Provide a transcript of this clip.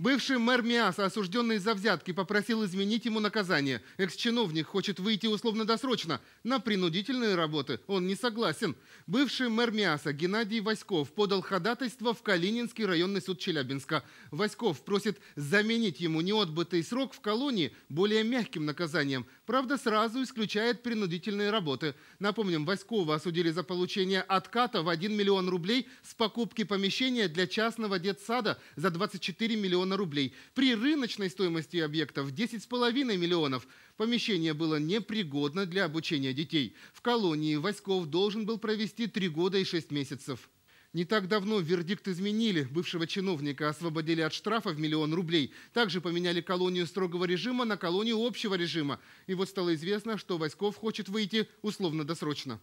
Бывший мэр Миаса, осужденный за взятки, попросил изменить ему наказание. Экс-чиновник хочет выйти условно-досрочно. На принудительные работы он не согласен. Бывший мэр Миаса Геннадий Васьков подал ходатайство в Калининский районный суд Челябинска. Васьков просит заменить ему неотбытый срок в колонии более мягким наказанием – Правда, сразу исключает принудительные работы. Напомним, Васькова осудили за получение отката в 1 миллион рублей с покупки помещения для частного детсада за 24 миллиона рублей. При рыночной стоимости объекта в 10,5 миллионов. Помещение было непригодно для обучения детей. В колонии Васьков должен был провести 3 года и 6 месяцев. Не так давно вердикт изменили. Бывшего чиновника освободили от штрафа в миллион рублей. Также поменяли колонию строгого режима на колонию общего режима. И вот стало известно, что Васьков хочет выйти условно-досрочно.